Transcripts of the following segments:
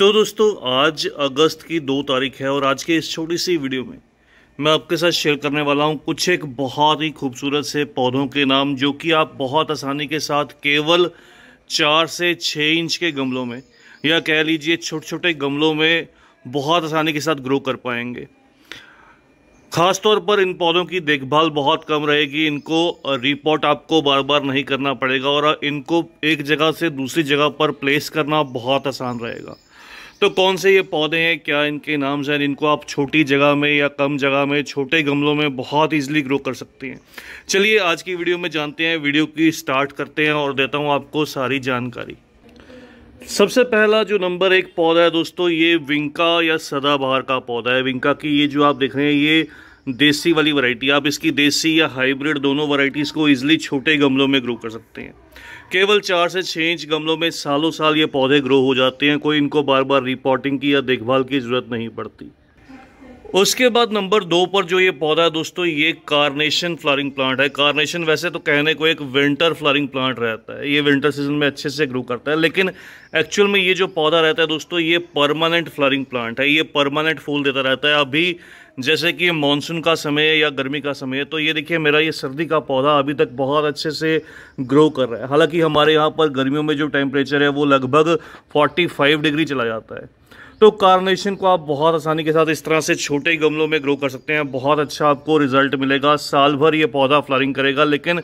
तो दोस्तों आज अगस्त की दो तारीख है और आज के इस छोटी सी वीडियो में मैं आपके साथ शेयर करने वाला हूं कुछ एक बहुत ही खूबसूरत से पौधों के नाम जो कि आप बहुत आसानी के साथ केवल चार से छः इंच के गमलों में या कह लीजिए छोटे छोटे गमलों में बहुत आसानी के साथ ग्रो कर पाएंगे ख़ास तौर पर इन पौधों की देखभाल बहुत कम रहेगी इनको रिपोर्ट आपको बार बार नहीं करना पड़ेगा और इनको एक जगह से दूसरी जगह पर प्लेस करना बहुत आसान रहेगा तो कौन से ये पौधे हैं क्या इनके नाम हैं इनको आप छोटी जगह में या कम जगह में छोटे गमलों में बहुत ईजिली ग्रो कर सकते हैं चलिए आज की वीडियो में जानते हैं वीडियो की स्टार्ट करते हैं और देता हूँ आपको सारी जानकारी सबसे पहला जो नंबर एक पौधा है दोस्तों ये विंका या सदाबहार का पौधा है विंका की ये जो आप देख रहे हैं ये देसी वाली वैरायटी आप इसकी देसी या हाइब्रिड दोनों वैरायटीज़ को ईजिली छोटे गमलों में ग्रो कर सकते हैं केवल चार से छः इंच गमलों में सालों साल ये पौधे ग्रो हो जाते हैं कोई इनको बार बार रिपोर्टिंग की या देखभाल की ज़रूरत नहीं पड़ती उसके बाद नंबर दो पर जो ये पौधा है दोस्तों ये कार्नेशन फ्लॉरिंग प्लांट है कार्नेशन वैसे तो कहने को एक विंटर फ्लॉरिंग प्लांट रहता है ये विंटर सीजन में अच्छे से ग्रो करता है लेकिन एक्चुअल में ये जो पौधा रहता है दोस्तों ये परमानेंट फ्लॉरिंग प्लांट है ये परमानेंट फूल देता रहता है अभी जैसे कि मानसून का समय है या गर्मी का समय तो ये देखिए मेरा ये सर्दी का पौधा अभी तक बहुत अच्छे से ग्रो कर रहा है हालांकि हमारे यहाँ पर गर्मियों में जो टेम्परेचर है वो लगभग 45 डिग्री चला जाता है तो कार्नेशन को आप बहुत आसानी के साथ इस तरह से छोटे गमलों में ग्रो कर सकते हैं बहुत अच्छा आपको रिजल्ट मिलेगा साल भर ये पौधा फ्लारिंग करेगा लेकिन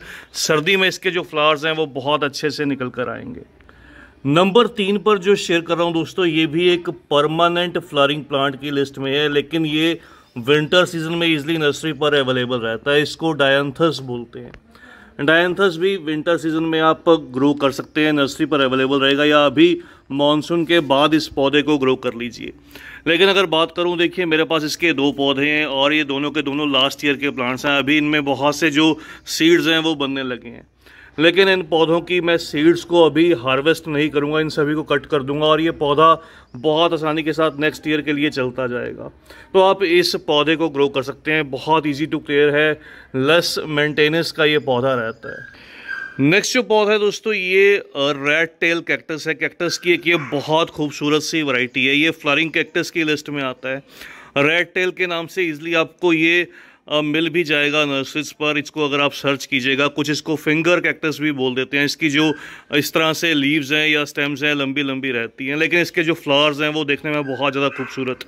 सर्दी में इसके जो फ्लावर्स हैं वो बहुत अच्छे से निकल कर आएंगे नंबर तीन पर जो शेयर कर रहा हूँ दोस्तों ये भी एक परमानेंट फ्लारिंग प्लांट की लिस्ट में है लेकिन ये विंटर सीजन में इजली नर्सरी पर अवेलेबल रहता है इसको डायंथस बोलते हैं डायंथस भी विंटर सीजन में आप ग्रो कर सकते हैं नर्सरी पर अवेलेबल रहेगा या अभी मानसून के बाद इस पौधे को ग्रो कर लीजिए लेकिन अगर बात करूं देखिए मेरे पास इसके दो पौधे हैं और ये दोनों के दोनों लास्ट ईयर के प्लांट्स हैं अभी इनमें बहुत से जो सीड्स हैं वो बनने लगे हैं लेकिन इन पौधों की मैं सीड्स को अभी हार्वेस्ट नहीं करूँगा इन सभी को कट कर दूंगा और ये पौधा बहुत आसानी के साथ नेक्स्ट ईयर के लिए चलता जाएगा तो आप इस पौधे को ग्रो कर सकते हैं बहुत ईजी टू केयर है लेस मेंटेनेंस का ये पौधा रहता है नेक्स्ट जो पौधा है दोस्तों ये रेड टेल कैक्टस है कैक्टस की एक ये बहुत खूबसूरत सी वराइटी है ये फ्लरिंग कैक्टस की लिस्ट में आता है रेड टेल के नाम से इजली आपको ये मिल भी जाएगा नर्सरीज पर इसको अगर आप सर्च कीजिएगा कुछ इसको फिंगर कैक्टस भी बोल देते हैं इसकी जो इस तरह से लीव्स हैं या स्टेम्स हैं लंबी लंबी रहती हैं लेकिन इसके जो फ्लावर्स हैं वो देखने में बहुत ज़्यादा खूबसूरत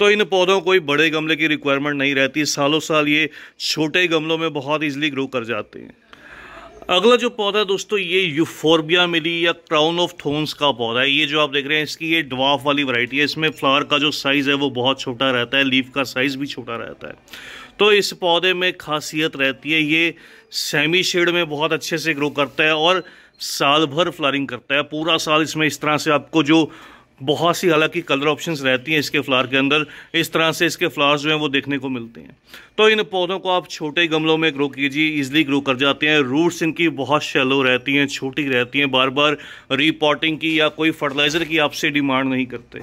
तो इन पौधों कोई बड़े गमले की रिक्वायरमेंट नहीं रहती सालों साल ये छोटे गमलों में बहुत ईजिली ग्रो कर जाते हैं अगला जो पौधा है दोस्तों ये यूफोर्बिया मिली या क्राउन ऑफ थोन्स का पौधा है ये जो आप देख रहे हैं इसकी ये डवाफ वाली वैरायटी है इसमें फ्लावर का जो साइज़ है वो बहुत छोटा रहता है लीफ का साइज़ भी छोटा रहता है तो इस पौधे में खासियत रहती है ये सेमी शेड में बहुत अच्छे से ग्रो करता है और साल भर फ्लारिंग करता है पूरा साल इसमें इस तरह से आपको जो बहुत सी हालांकि कलर ऑप्शंस रहती हैं इसके फ्लावर के अंदर इस तरह से इसके फ्लावर्स जो हैं वो देखने को मिलते हैं तो इन पौधों को आप छोटे गमलों में ग्रो कीजिए इजीली ग्रो कर जाते हैं रूट्स इनकी बहुत शैलो रहती हैं छोटी रहती हैं बार बार रीपॉटिंग की या कोई फर्टिलाइज़र की आपसे डिमांड नहीं करते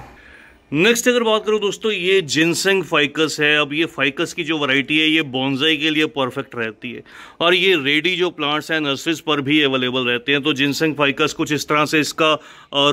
नेक्स्ट अगर बात करूँ दोस्तों ये जिनसेंग फाइकस है अब ये फाइकस की जो वैरायटी है ये बोनजाई के लिए परफेक्ट रहती है और ये रेडी जो प्लांट्स हैं नर्सरीज पर भी अवेलेबल रहते हैं तो जिनसेंग फाइकस कुछ इस तरह से इसका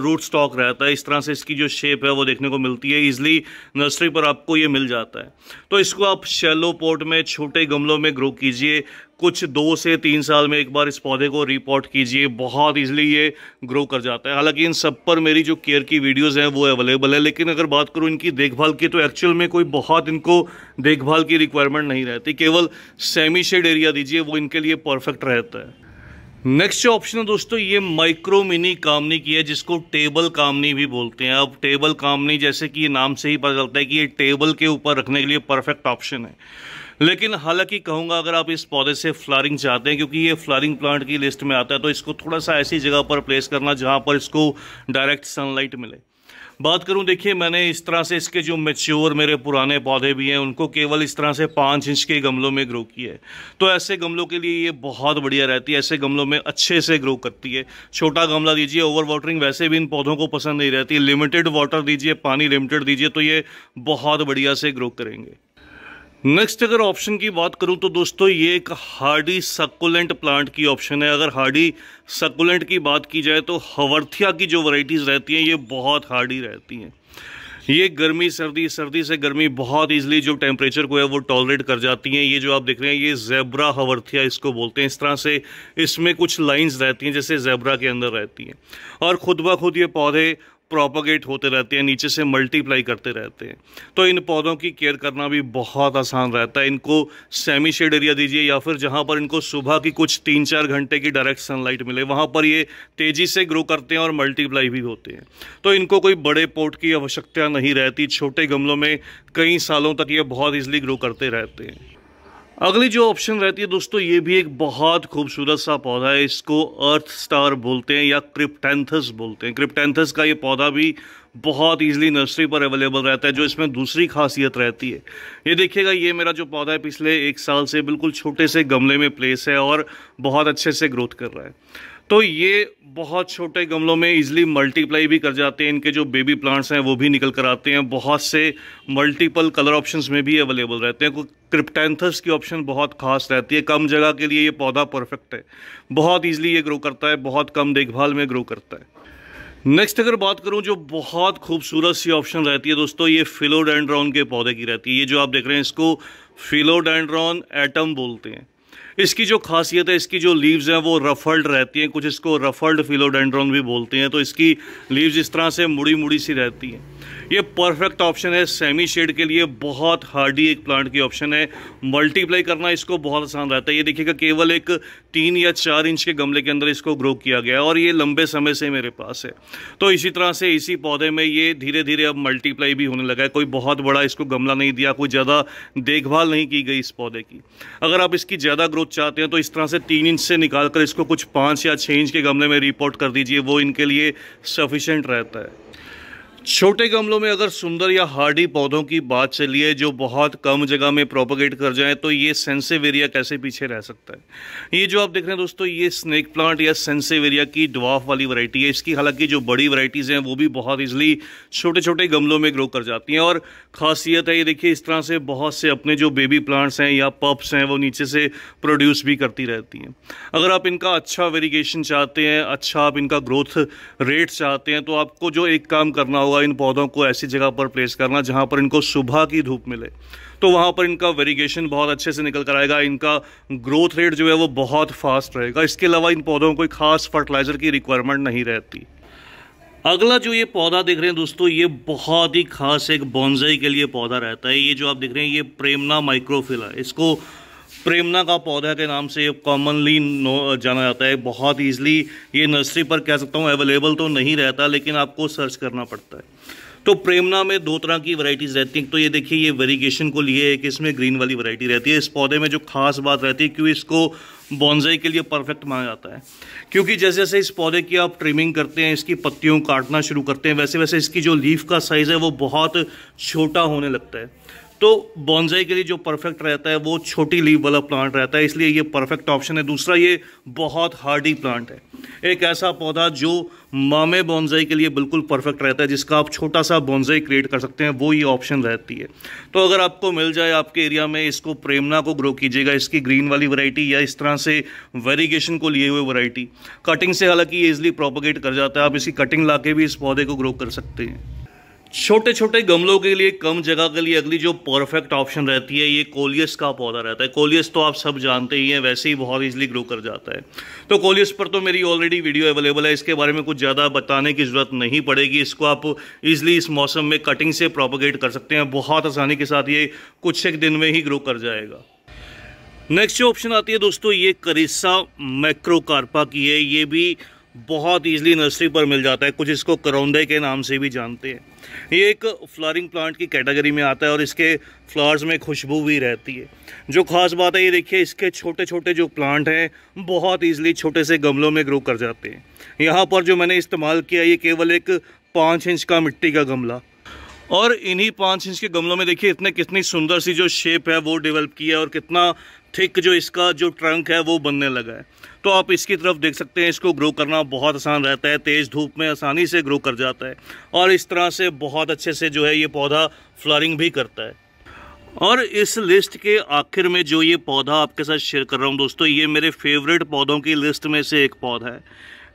रूट स्टॉक रहता है इस तरह से इसकी जो शेप है वो देखने को मिलती है ईजिली नर्सरी पर आपको ये मिल जाता है तो इसको आप शेलो पोर्ट में छोटे गमलों में ग्रो कीजिए कुछ दो से तीन साल में एक बार इस पौधे को रिपोर्ट कीजिए बहुत ईजिली ये ग्रो कर जाता है हालांकि इन सब पर मेरी जो केयर की वीडियोज़ हैं वो अवेलेबल है लेकिन अगर बात करूँ इनकी देखभाल की तो एक्चुअल में कोई बहुत इनको देखभाल की रिक्वायरमेंट नहीं रहती केवल सेमी शेड एरिया दीजिए वो इनके लिए परफेक्ट रहता है नेक्स्ट जो ऑप्शन है दोस्तों ये माइक्रो मिनी कामनी की है जिसको टेबल कामनी भी बोलते हैं अब टेबल कामनी जैसे कि ये नाम से ही पता चलता है कि ये टेबल के ऊपर रखने के लिए परफेक्ट ऑप्शन है लेकिन हालांकि कहूँगा अगर आप इस पौधे से फ्लारिंग चाहते हैं क्योंकि ये फ्लारिंग प्लांट की लिस्ट में आता है तो इसको थोड़ा सा ऐसी जगह पर प्लेस करना जहाँ पर इसको डायरेक्ट सनलाइट मिले बात करूं देखिए मैंने इस तरह से इसके जो मेच्योर मेरे पुराने पौधे भी हैं उनको केवल इस तरह से पाँच इंच के गमलों में ग्रो किया है तो ऐसे गमलों के लिए ये बहुत बढ़िया रहती है ऐसे गमलों में अच्छे से ग्रो करती है छोटा गमला दीजिए ओवर वाटरिंग वैसे भी इन पौधों को पसंद नहीं रहती लिमिटेड वाटर दीजिए पानी लिमिटेड दीजिए तो ये बहुत बढ़िया से ग्रो करेंगे नेक्स्ट अगर ऑप्शन की बात करूं तो दोस्तों ये एक हार्डी सकुलेंट प्लांट की ऑप्शन है अगर हार्डी सकुलेंट की बात की जाए तो हवर्थिया की जो वराइटीज़ रहती हैं ये बहुत हार्डी रहती हैं ये गर्मी सर्दी सर्दी से गर्मी बहुत ईजिली जो टेम्परेचर को है वो टॉलरेट कर जाती हैं ये जो आप देख रहे हैं ये जेब्रा हवर्थिया इसको बोलते हैं इस तरह से इसमें कुछ लाइंस रहती हैं जैसे जेब्रा के अंदर रहती हैं और ख़ुद ब खुद ये पौधे प्रोपोगेट होते रहते हैं नीचे से मल्टीप्लाई करते रहते हैं तो इन पौधों की केयर करना भी बहुत आसान रहता है इनको सेमी शेड एरिया दीजिए या फिर जहाँ पर इनको सुबह की कुछ तीन चार घंटे की डायरेक्ट सनलाइट मिले वहाँ पर ये तेज़ी से ग्रो करते हैं और मल्टीप्लाई भी होते हैं तो इनको कोई बड़े पोर्ट की आवश्यकता नहीं रहती छोटे गमलों में कई सालों तक ये बहुत ईजिली ग्रो करते रहते हैं अगली जो ऑप्शन रहती है दोस्तों ये भी एक बहुत खूबसूरत सा पौधा है इसको अर्थ स्टार बोलते हैं या क्रिप्टेंथस बोलते हैं क्रिप्टेंथस का ये पौधा भी बहुत इजीली नर्सरी पर अवेलेबल रहता है जो इसमें दूसरी खासियत रहती है ये देखिएगा ये मेरा जो पौधा है पिछले एक साल से बिल्कुल छोटे से गमले में प्लेस है और बहुत अच्छे से ग्रोथ कर रहा है तो ये बहुत छोटे गमलों में इजीली मल्टीप्लाई भी कर जाते हैं इनके जो बेबी प्लांट्स हैं वो भी निकल कर आते हैं बहुत से मल्टीपल कलर ऑप्शंस में भी अवेलेबल रहते हैं क्रिप्टेंथस की ऑप्शन बहुत खास रहती है कम जगह के लिए ये पौधा परफेक्ट है बहुत ईजिली ये ग्रो करता है बहुत कम देखभाल में ग्रो करता है नेक्स्ट अगर बात करूं जो बहुत खूबसूरत सी ऑप्शन रहती है दोस्तों ये फिलोडेंड्रॉन के पौधे की रहती है ये जो आप देख रहे हैं इसको फिलोडेंड्रॉन एटम बोलते हैं इसकी जो खासियत है इसकी जो लीव्स हैं वो रफल्ड रहती हैं कुछ इसको रफल्ड फिलोडेंड्रॉन भी बोलते हैं तो इसकी लीव्स इस तरह से मुड़ी मुड़ी सी रहती हैं ये परफेक्ट ऑप्शन है सेमी शेड के लिए बहुत हार्डी एक प्लांट की ऑप्शन है मल्टीप्लाई करना इसको बहुत आसान रहता है ये देखिएगा केवल एक तीन या चार इंच के गमले के अंदर इसको ग्रो किया गया है और ये लंबे समय से मेरे पास है तो इसी तरह से इसी पौधे में ये धीरे धीरे अब मल्टीप्लाई भी होने लगा है कोई बहुत बड़ा इसको गमला नहीं दिया कोई ज़्यादा देखभाल नहीं की गई इस पौधे की अगर आप इसकी ज़्यादा ग्रोथ चाहते हैं तो इस तरह से तीन इंच से निकाल कर इसको कुछ पाँच या छः इंच के गमले में रिपोर्ट कर दीजिए वो इनके लिए सफिशेंट रहता है छोटे गमलों में अगर सुंदर या हार्डी पौधों की बात चलिए जो बहुत कम जगह में प्रोपोगेट कर जाएं तो ये सेंसिव एरिया कैसे पीछे रह सकता है ये जो आप देख रहे हैं दोस्तों ये स्नेक प्लांट या सेंसिव एरिया की ड्वाफ वाली वैरायटी है इसकी हालांकि जो बड़ी वैरायटीज़ हैं वो भी बहुत ईजिली छोटे छोटे गमलों में ग्रो कर जाती हैं और खासियत है ये देखिए इस तरह से बहुत से अपने जो बेबी प्लांट्स हैं या पप्स हैं वो नीचे से प्रोड्यूस भी करती रहती हैं अगर आप इनका अच्छा वेरीगेशन चाहते हैं अच्छा आप इनका ग्रोथ रेट चाहते हैं तो आपको जो एक काम करना होगा हुआ इन पौधों को ऐसी जगह पर प्लेस करना जहाँ पर इनको सुबह की धूप मिले तो वहाँ पर इनका वेरिगेशन बहुत अच्छे से निकल कर आएगा इनका ग्रोथ रेट जो है वो बहुत फास्ट रहेगा इसके अलावा इन पौधों को कोई ख़ास फर्टिलाइज़र की रिक्वायरमेंट नहीं रहती अगला जो ये पौधा देख रहे हैं दोस्तों ये बहुत ही खास एक बॉन्जाई के लिए पौधा रहता है ये जो आप देख रहे हैं ये प्रेमना माइक्रोफिला इसको प्रेमना का पौधा के नाम से कॉमनली जाना जाता है बहुत ईजिली ये नर्सरी पर कह सकता हूँ अवेलेबल तो नहीं रहता लेकिन आपको सर्च करना पड़ता है तो प्रेमना में दो तरह की वैरायटीज़ रहती हैं तो ये देखिए ये वेरीगेशन को लिए है कि इसमें ग्रीन वाली वैरायटी रहती है इस पौधे में जो खास बात रहती है क्योंकि इसको बॉन्जाई के लिए परफेक्ट माना जाता है क्योंकि जैसे जैसे इस पौधे की आप ट्रिमिंग करते हैं इसकी पत्तियों काटना शुरू करते हैं वैसे वैसे इसकी जो लीफ का साइज़ है वो बहुत छोटा होने लगता है तो बॉन्जाई के लिए जो परफेक्ट रहता है वो छोटी लीव वाला प्लांट रहता है इसलिए ये परफेक्ट ऑप्शन है दूसरा ये बहुत हार्डी प्लांट है एक ऐसा पौधा जो मामे बॉन्जाई के लिए बिल्कुल परफेक्ट रहता है जिसका आप छोटा सा बॉन्जाई क्रिएट कर सकते हैं वो ये ऑप्शन रहती है तो अगर आपको मिल जाए आपके एरिया में इसको प्रेमना को ग्रो कीजिएगा इसकी ग्रीन वाली वरायटी या इस तरह से वेरीगेशन को लिए हुए वरायटी कटिंग से हालांकि ये इजिली प्रोपोगेट कर जाता है आप इसकी कटिंग ला भी इस पौधे को ग्रो कर सकते हैं छोटे छोटे गमलों के लिए कम जगह के लिए अगली जो परफेक्ट ऑप्शन रहती है ये कोलियस का पौधा रहता है कोलियस तो आप सब जानते ही हैं वैसे ही बहुत ईजिली ग्रो कर जाता है तो कोलियस पर तो मेरी ऑलरेडी वीडियो अवेलेबल है इसके बारे में कुछ ज़्यादा बताने की ज़रूरत नहीं पड़ेगी इसको आप ईजिली इस मौसम में कटिंग से प्रोपोगेट कर सकते हैं बहुत आसानी के साथ ये कुछ एक दिन में ही ग्रो कर जाएगा नेक्स्ट जो ऑप्शन आती है दोस्तों ये करिस्सा मैक्रोकार्पा की है ये भी बहुत ईजिली नर्सरी पर मिल जाता है कुछ इसको करौंदे के नाम से भी जानते हैं ये एक फ्लॉरिंग प्लांट की कैटेगरी में आता है और इसके फ्लावर्स में खुशबू भी रहती है जो ख़ास बात है ये देखिए इसके छोटे छोटे जो प्लांट हैं बहुत ईजिली छोटे से गमलों में ग्रो कर जाते हैं यहाँ पर जो मैंने इस्तेमाल किया ये केवल एक पाँच इंच का मिट्टी का गमला और इन्हीं पाँच इंच के गमलों में देखिए इतने कितनी सुंदर सी जो शेप है वो डेवलप की है और कितना थिक जो इसका जो ट्रंक है वो बनने लगा है तो आप इसकी तरफ देख सकते हैं इसको ग्रो करना बहुत आसान रहता है तेज़ धूप में आसानी से ग्रो कर जाता है और इस तरह से बहुत अच्छे से जो है ये पौधा फ्लॉरिंग भी करता है और इस लिस्ट के आखिर में जो ये पौधा आपके साथ शेयर कर रहा हूँ दोस्तों ये मेरे फेवरेट पौधों की लिस्ट में से एक पौधा है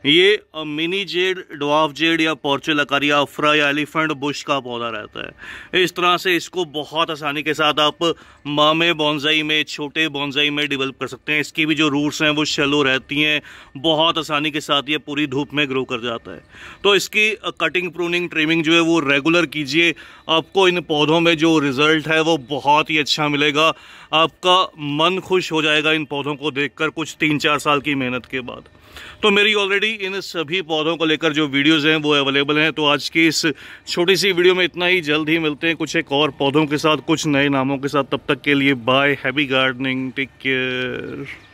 ये मिनी जेड डवाफ जेड या पोर्चुलकारिया अफ्रा या एलिफेंट बुश का पौधा रहता है इस तरह से इसको बहुत आसानी के साथ आप मामे बॉन्जाई में छोटे बॉन्जाई में डेवलप कर सकते हैं इसकी भी जो रूट्स हैं वो शेलो रहती हैं बहुत आसानी के साथ ये पूरी धूप में ग्रो कर जाता है तो इसकी कटिंग प्रूनिंग ट्रिमिंग जो है वो रेगुलर कीजिए आपको इन पौधों में जो रिज़ल्ट है वो बहुत ही अच्छा मिलेगा आपका मन खुश हो जाएगा इन पौधों को देख कुछ तीन चार साल की मेहनत के बाद तो मेरी ऑलरेडी इन सभी पौधों को लेकर जो वीडियोज़ हैं वो अवेलेबल हैं तो आज की इस छोटी सी वीडियो में इतना ही जल्द ही मिलते हैं कुछ एक और पौधों के साथ कुछ नए नामों के साथ तब तक के लिए bye heavy gardening take care